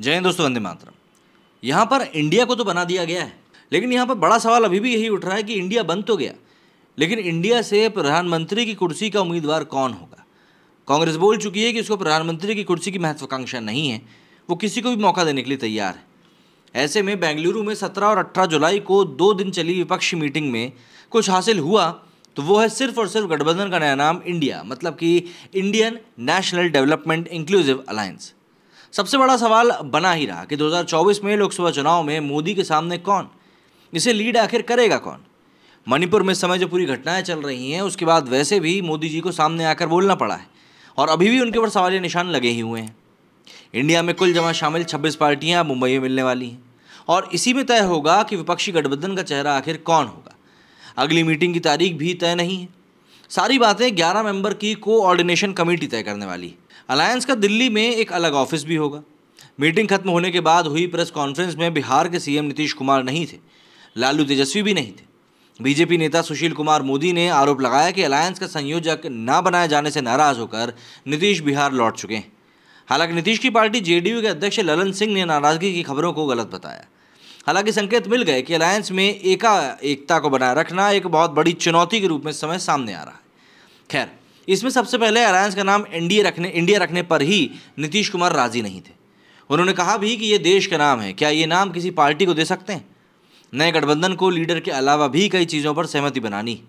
जय हिंद दोस्तों वंदे मातरम यहाँ पर इंडिया को तो बना दिया गया है लेकिन यहाँ पर बड़ा सवाल अभी भी यही उठ रहा है कि इंडिया बन तो गया लेकिन इंडिया से प्रधानमंत्री की कुर्सी का उम्मीदवार कौन होगा कांग्रेस बोल चुकी है कि उसको प्रधानमंत्री की कुर्सी की महत्वाकांक्षा नहीं है वो किसी को भी मौका देने के लिए तैयार है ऐसे में बेंगलुरु में 17 और 18 जुलाई को दो दिन चली विपक्षी मीटिंग में कुछ हासिल हुआ तो वो है सिर्फ और सिर्फ गठबंधन का नया नाम इंडिया मतलब कि Indian national development inclusive alliance सबसे बड़ा सवाल बना ही रहा कि 2024 में लोकसभा चुनाव में मोदी के सामने कौन इसे लीड आखिर करेगा कौन मणिपुर में इस समय जो पूरी घटनाएं चल रही हैं उसके बाद वैसे भी मोदी जी को सामने आकर बोलना पड़ा है और अभी भी उनके ऊपर सवाल निशान लगे ही हुए हैं इंडिया में कुल जमा शामिल 26 पार्टियां मुंबई में मिलने वाली हैं और इसी में तय होगा कि विपक्षी गठबंधन का चेहरा आखिर कौन होगा अगली मीटिंग की तारीख भी तय नहीं है सारी बातें 11 मेंबर की कोऑर्डिनेशन कमेटी तय करने वाली है अलायंस का दिल्ली में एक अलग ऑफिस भी होगा मीटिंग खत्म होने के बाद हुई प्रेस कॉन्फ्रेंस में बिहार के सीएम नीतीश कुमार नहीं थे लालू तेजस्वी भी नहीं थे बीजेपी नेता सुशील कुमार मोदी ने आरोप लगाया कि अलायंस का संयोजक ना बनाए जाने से नाराज होकर नीतीश बिहार लौट चुके हैं हालांकि नीतीश की पार्टी जेडीयू के अध्यक्ष ललन सिंह ने नाराजगी की खबरों को गलत बताया हालांकि संकेत मिल गए कि अलायंस में एका एकता को बनाए रखना एक बहुत बड़ी चुनौती के रूप में समय सामने आ रहा है खैर इसमें सबसे पहले अलायंस का नाम एनडीए रखने इंडिया रखने पर ही नीतीश कुमार राज़ी नहीं थे उन्होंने कहा भी कि ये देश का नाम है क्या ये नाम किसी पार्टी को दे सकते हैं नए गठबंधन को लीडर के अलावा भी कई चीज़ों पर सहमति बनानी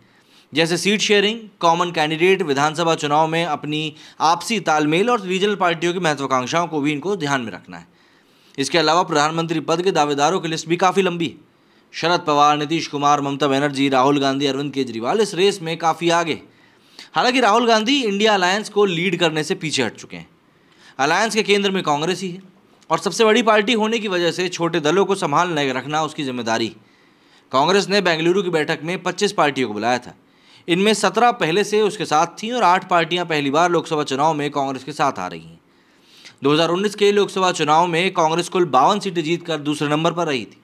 जैसे सीट शेयरिंग कॉमन कैंडिडेट विधानसभा चुनाव में अपनी आपसी तालमेल और रीजनल पार्टियों की महत्वाकांक्षाओं को भी इनको ध्यान में रखना है इसके अलावा प्रधानमंत्री पद के दावेदारों की लिस्ट भी काफ़ी लंबी शरद पवार नीतीश कुमार ममता बनर्जी राहुल गांधी अरविंद केजरीवाल इस रेस में काफ़ी आगे हालांकि राहुल गांधी इंडिया अलायंस को लीड करने से पीछे हट चुके हैं अलायंस के केंद्र में कांग्रेस ही है और सबसे बड़ी पार्टी होने की वजह से छोटे दलों को संभाल रखना उसकी जिम्मेदारी कांग्रेस ने बेंगलुरु की बैठक में 25 पार्टियों को बुलाया था इनमें 17 पहले से उसके साथ थीं और आठ पार्टियां पहली बार लोकसभा चुनाव में कांग्रेस के साथ आ रही हैं 2019 के लोकसभा चुनाव में कांग्रेस कुल बावन सीटें जीतकर दूसरे नंबर पर रही थी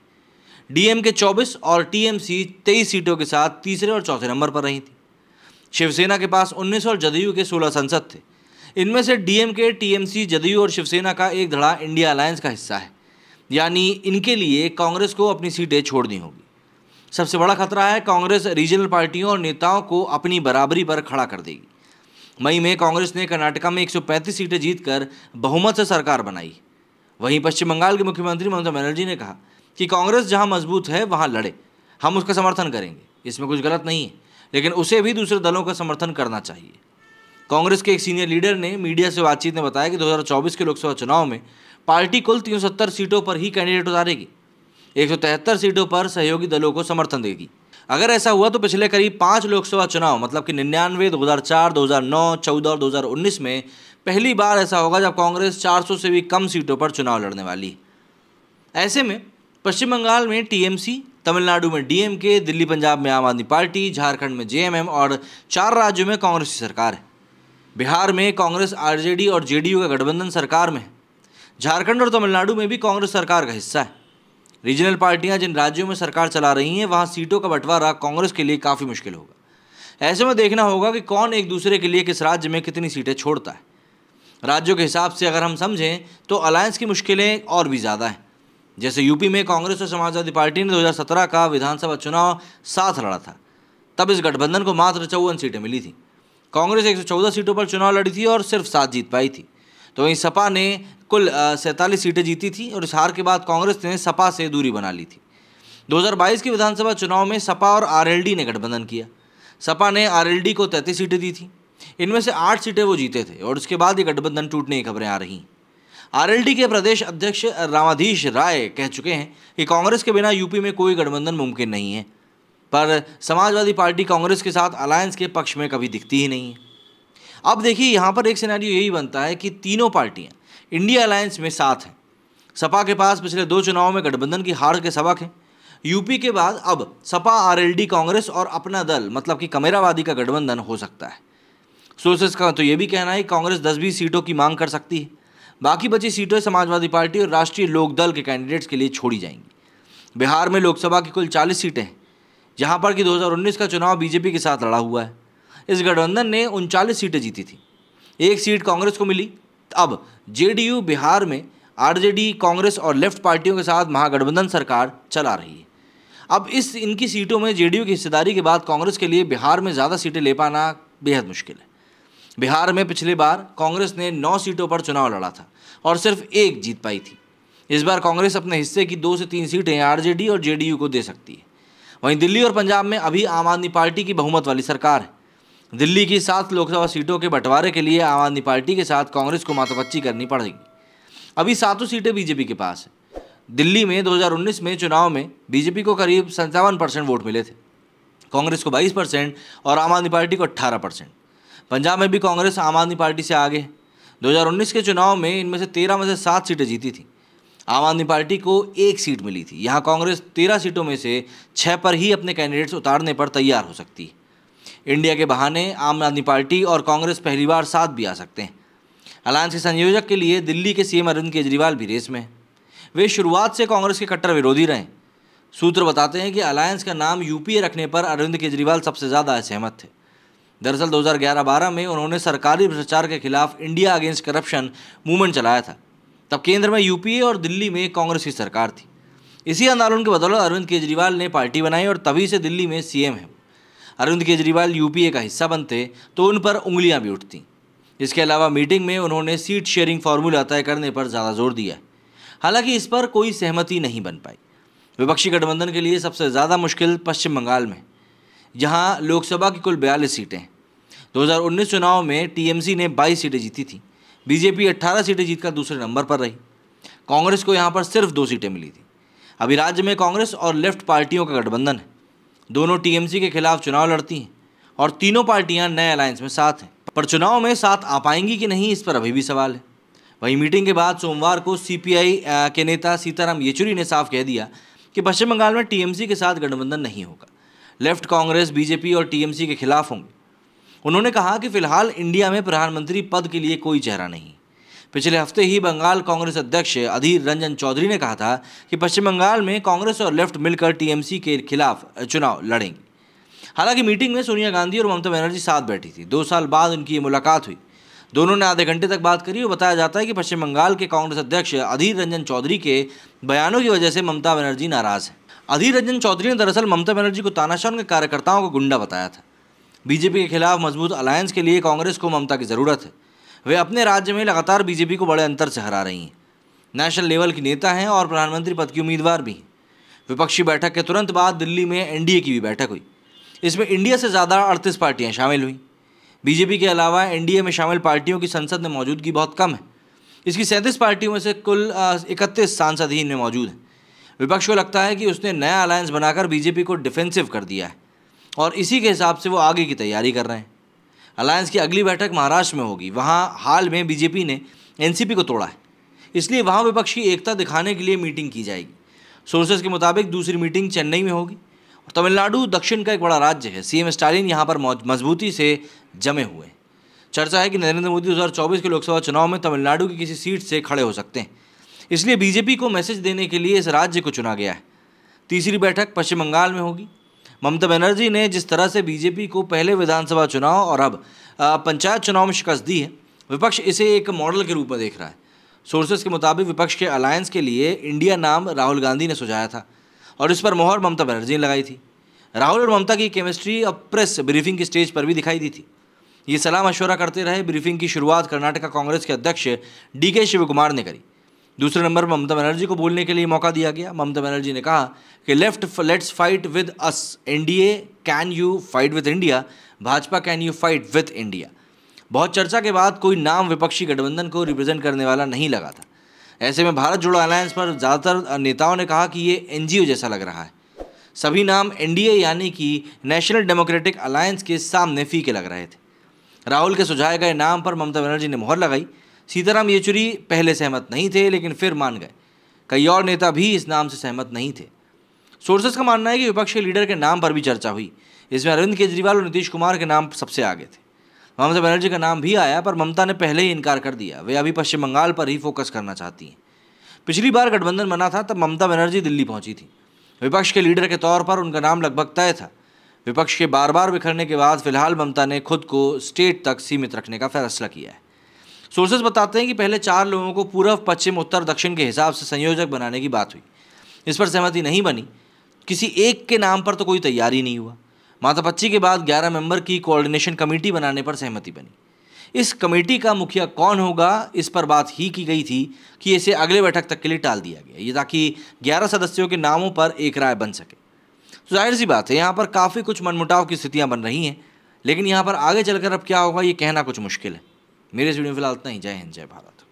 डीएम के चौबीस और टीएमसी तेईस सीटों के साथ तीसरे और चौथे नंबर पर रही थी शिवसेना के पास 19 और जदयू के 16 संसद थे इनमें से डीएमके टीएमसी जदयू और शिवसेना का एक धड़ा इंडिया अलायंस का हिस्सा है यानी इनके लिए कांग्रेस को अपनी सीटें छोड़नी होगी सबसे बड़ा खतरा है कांग्रेस रीजनल पार्टियों और नेताओं को अपनी बराबरी पर खड़ा कर देगी मई में कांग्रेस ने कर्नाटका में 135 सीटें जीतकर बहुमत से सरकार बनाई वहीं पश्चिम बंगाल के मुख्यमंत्री ममता बनर्जी ने कहा कि कांग्रेस जहाँ मजबूत है वहाँ लड़े हम उसका समर्थन करेंगे इसमें कुछ गलत नहीं है लेकिन उसे भी दूसरे दलों का समर्थन करना चाहिए कांग्रेस के एक सीनियर लीडर ने मीडिया से बातचीत में बताया कि 2024 के लोकसभा चुनाव में पार्टी कुल 370 सीटों पर ही कैंडिडेट उतारेगी एक सीटों पर सहयोगी दलों को समर्थन देगी अगर ऐसा हुआ तो पिछले करीब पाँच लोकसभा चुनाव मतलब कि निन्यानवे दो हज़ार चार दो हज़ार नौ चौदह और दो हज़ार उन्नीस में पहली बार ऐसा होगा जब कांग्रेस चार सौ से भी कम सीटों पर चुनाव लड़ने वाली है ऐसे में पश्चिम बंगाल में टीएमसी तमिलनाडु में डीएमके दिल्ली पंजाब में आम आदमी पार्टी झारखंड में जेएमएम और चार राज्यों में कांग्रेस की सरकार है बिहार में कांग्रेस आरजेडी और जेडीयू का गठबंधन सरकार में है झारखंड और तमिलनाडु में भी कांग्रेस सरकार का हिस्सा है रीजनल पार्टियां जिन राज्यों में सरकार चला रही हैं वहां सीटों का बंटवारा कांग्रेस के लिए काफ़ी मुश्किल होगा ऐसे में देखना होगा कि कौन एक दूसरे के लिए किस राज्य में कितनी सीटें छोड़ता है राज्यों के हिसाब से अगर हम समझें तो अलायंस की मुश्किलें और भी ज़्यादा हैं जैसे यूपी में कांग्रेस और समाजवादी पार्टी ने 2017 का विधानसभा चुनाव साथ लड़ा था तब इस गठबंधन को मात्र चौवन सीटें मिली थी कांग्रेस 114 सीटों पर चुनाव लड़ी थी और सिर्फ सात जीत पाई थी तो वहीं सपा ने कुल सैंतालीस सीटें जीती थी और इस हार के बाद कांग्रेस ने सपा से दूरी बना ली थी 2022 के विधानसभा चुनाव में सपा और आरएलडी ने गठबंधन किया सपा ने आरएलडी को तैंतीस सीटें दी थी इनमें से आठ सीटें वो जीते थे और उसके बाद ये गठबंधन टूटने की खबरें आ रही हैं आरएलडी के प्रदेश अध्यक्ष रामाधीश राय कह चुके हैं कि कांग्रेस के बिना यूपी में कोई गठबंधन मुमकिन नहीं है पर समाजवादी पार्टी कांग्रेस के साथ अलायंस के पक्ष में कभी दिखती ही नहीं है अब देखिए यहाँ पर एक सिनेरियो यही बनता है कि तीनों पार्टियाँ इंडिया अलायंस में साथ हैं सपा के पास पिछले दो चुनाव में गठबंधन की हार के सबक हैं यूपी के बाद अब सपा आरएलडी कांग्रेस और अपना दल मतलब कि कमेरावादी का गठबंधन हो सकता है सोर्सेस का तो ये भी कहना है कांग्रेस दस बीस सीटों की मांग कर सकती है बाकी बची सीटें समाजवादी पार्टी और राष्ट्रीय लोकदल के कैंडिडेट्स के लिए छोड़ी जाएंगी बिहार में लोकसभा की कुल चालीस सीटें हैं जहाँ पर कि दो का चुनाव बीजेपी के साथ लड़ा हुआ है इस गठबंधन ने उनचालीस सीटें जीती थी एक सीट कांग्रेस को मिली अब जेडीयू बिहार में आरजेडी कांग्रेस और लेफ्ट पार्टियों के साथ महागठबंधन सरकार चला रही है अब इस इनकी सीटों में जेडीयू की हिस्सेदारी के बाद कांग्रेस के लिए बिहार में ज़्यादा सीटें ले पाना बेहद मुश्किल है बिहार में पिछली बार कांग्रेस ने नौ सीटों पर चुनाव लड़ा था और सिर्फ एक जीत पाई थी इस बार कांग्रेस अपने हिस्से की दो से तीन सीटें आरजेडी और जेडीयू को दे सकती है वहीं दिल्ली और पंजाब में अभी आम आदमी पार्टी की बहुमत वाली सरकार है दिल्ली की सात लोकसभा सीटों के बंटवारे के लिए आम आदमी पार्टी के साथ कांग्रेस को मातापच्ची करनी पड़ेगी अभी सातों सीटें बीजेपी के पास है दिल्ली में 2019 में चुनाव में बीजेपी को करीब संतावन परसेंट वोट मिले थे कांग्रेस को 22 परसेंट और आम आदमी पार्टी को 18 परसेंट पंजाब में भी कांग्रेस आम आदमी पार्टी से आगे दो के चुनाव में इनमें से तेरह में से सात सीटें जीती थी आम आदमी पार्टी को एक सीट मिली थी यहाँ कांग्रेस तेरह सीटों में से छः पर ही अपने कैंडिडेट्स उतारने पर तैयार हो सकती है इंडिया के बहाने आम आदमी पार्टी और कांग्रेस पहली बार साथ भी आ सकते हैं अलायंस के संयोजक के लिए दिल्ली के सीएम अरविंद केजरीवाल भी रेस में वे शुरुआत से कांग्रेस के कट्टर विरोधी रहे सूत्र बताते हैं कि अलायंस का नाम यूपीए रखने पर अरविंद केजरीवाल सबसे ज़्यादा असहमत थे दरअसल 2011-12 में उन्होंने सरकारी भ्रष्टाचार के खिलाफ इंडिया अगेंस्ट करप्शन मूवमेंट चलाया था तब केंद्र में यूपीए और दिल्ली में कांग्रेस की सरकार थी इसी आंदोलन के बदौलत अरविंद केजरीवाल ने पार्टी बनाई और तभी से दिल्ली में सीएम है अरविंद केजरीवाल यूपीए का हिस्सा बनते तो उन पर उंगलियां भी उठती इसके अलावा मीटिंग में उन्होंने सीट शेयरिंग फार्मूला तय करने पर ज़्यादा जोर दिया हालांकि इस पर कोई सहमति नहीं बन पाई विपक्षी गठबंधन के लिए सबसे ज़्यादा मुश्किल पश्चिम बंगाल में जहां लोकसभा की कुल बयालीस सीटें हैं 2019 चुनाव में टीएमसी ने 22 सीटें जीती थी बीजेपी 18 सीटें जीतकर दूसरे नंबर पर रही कांग्रेस को यहाँ पर सिर्फ दो सीटें मिली थी अभी राज्य में कांग्रेस और लेफ्ट पार्टियों का गठबंधन है दोनों टीएमसी के खिलाफ चुनाव लड़ती हैं और तीनों पार्टियां नए अलायंस में साथ हैं पर चुनाव में साथ आ पाएंगी कि नहीं इस पर अभी भी सवाल है वहीं मीटिंग के बाद सोमवार को सीपीआई के नेता सीताराम येचुरी ने साफ कह दिया कि पश्चिम बंगाल में टीएमसी के साथ गठबंधन नहीं होगा लेफ्ट कांग्रेस बीजेपी और टीएमसी के खिलाफ होंगे उन्होंने कहा कि फिलहाल इंडिया में प्रधानमंत्री पद के लिए कोई चेहरा नहीं पिछले हफ्ते ही बंगाल कांग्रेस अध्यक्ष अधीर रंजन चौधरी ने कहा था कि पश्चिम बंगाल में कांग्रेस और लेफ्ट मिलकर टीएमसी के खिलाफ चुनाव लड़ेंगे हालांकि मीटिंग में सोनिया गांधी और ममता बनर्जी साथ बैठी थी दो साल बाद उनकी ये मुलाकात हुई दोनों ने आधे घंटे तक बात करी और बताया जाता है कि पश्चिम बंगाल के कांग्रेस अध्यक्ष अधीर रंजन चौधरी के बयानों की वजह से ममता बनर्जी नाराज़ हैं अधीर रंजन चौधरी ने दरअसल ममता बनर्जी को तानाशाह उनके कार्यकर्ताओं को गुंडा बताया था बीजेपी के खिलाफ मजबूत अलायंस के लिए कांग्रेस को ममता की ज़रूरत है वे अपने राज्य में लगातार बीजेपी को बड़े अंतर से हरा रही हैं नेशनल लेवल की नेता हैं और प्रधानमंत्री पद की उम्मीदवार भी हैं विपक्षी बैठक के तुरंत बाद दिल्ली में एनडीए की भी बैठक हुई इसमें इंडिया से ज़्यादा अड़तीस पार्टियाँ शामिल हुई बीजेपी के अलावा एनडीए में शामिल पार्टियों की संसद में मौजूदगी बहुत कम है इसकी सैंतीस पार्टियों में से कुल इकतीस सांसद ही इनमें मौजूद हैं विपक्ष को लगता है कि उसने नया अलायंस बनाकर बीजेपी को डिफेंसिव कर दिया है और इसी के हिसाब से वो आगे की तैयारी कर रहे हैं अलायंस की अगली बैठक महाराष्ट्र में होगी वहाँ हाल में बीजेपी ने एनसीपी को तोड़ा है इसलिए वहाँ विपक्ष की एकता दिखाने के लिए मीटिंग की जाएगी सोर्सेज के मुताबिक दूसरी मीटिंग चेन्नई में होगी और तमिलनाडु दक्षिण का एक बड़ा राज्य है सीएम स्टालिन यहाँ पर मजबूती से जमे हुए चर्चा है कि नरेंद्र मोदी 2024 के लोकसभा चुनाव में तमिलनाडु की किसी सीट से खड़े हो सकते हैं इसलिए बीजेपी को मैसेज देने के लिए इस राज्य को चुना गया है तीसरी बैठक पश्चिम बंगाल में होगी ममता बनर्जी ने जिस तरह से बीजेपी को पहले विधानसभा चुनाव और अब पंचायत चुनाव में शिकस्त दी है विपक्ष इसे एक मॉडल के रूप में देख रहा है सोर्सेज के मुताबिक विपक्ष के अलायंस के लिए इंडिया नाम राहुल गांधी ने सुझाया था और इस पर मोहर ममता बनर्जी ने लगाई थी राहुल और ममता की केमिस्ट्री अब प्रेस ब्रीफिंग की स्टेज पर भी दिखाई दी थी ये सलाह मशवरा करते रहे ब्रीफिंग की शुरुआत कर्नाटका कांग्रेस के अध्यक्ष डी के शिवकुमार ने करी दूसरे नंबर पर ममता बनर्जी को बोलने के लिए मौका दिया गया ममता बनर्जी ने कहा कि left let's fight with us NDA can you fight with India Bhajpa can you fight with India बहुत चर्चा के बाद कोई नाम विपक्षी गठबंधन को रिप्रेजेंट करने वाला नहीं लगा था ऐसे में भारत जोड़ो अलायंस पर ज़्यादातर नेताओं ने कहा कि ये एन जैसा लग रहा है सभी नाम एन यानी कि नेशनल डेमोक्रेटिक अलायंस के सामने फीके लग रहे थे राहुल के सुझाए गए नाम पर ममता बनर्जी ने मोहर लगाई सीताराम येचुरी पहले सहमत नहीं थे लेकिन फिर मान गए कई और नेता भी इस नाम से सहमत नहीं थे सोर्सेस का मानना है कि विपक्ष के लीडर के नाम पर भी चर्चा हुई इसमें अरविंद केजरीवाल और नीतीश कुमार के नाम सबसे आगे थे ममता बनर्जी का नाम भी आया पर ममता ने पहले ही इनकार कर दिया वे अभी पश्चिम बंगाल पर ही फोकस करना चाहती हैं पिछली बार गठबंधन बना था तब ममता बनर्जी दिल्ली पहुंची थी विपक्ष के लीडर के तौर पर उनका नाम लगभग तय था विपक्ष के बार बार बिखरने के बाद फिलहाल ममता ने खुद को स्टेट तक सीमित रखने का फैसला किया है सोर्सेज बताते हैं कि पहले चार लोगों को पूर्व पश्चिम उत्तर दक्षिण के हिसाब से संयोजक बनाने की बात हुई इस पर सहमति नहीं बनी किसी एक के नाम पर तो कोई तैयारी नहीं हुआ माता पच्ची के बाद ग्यारह मेंबर की कोऑर्डिनेशन कमेटी बनाने पर सहमति बनी इस कमेटी का मुखिया कौन होगा इस पर बात ही की गई थी कि इसे अगले बैठक तक के लिए टाल दिया गया ये ताकि 11 सदस्यों के नामों पर एक राय बन सके तो जाहिर सी बात है यहाँ पर काफ़ी कुछ मनमुटाव की स्थितियाँ बन रही हैं लेकिन यहाँ पर आगे चलकर अब क्या होगा ये कहना कुछ मुश्किल है मेरे इस वीडियो में फिलहाल इतना ही जय हिंद जय भारत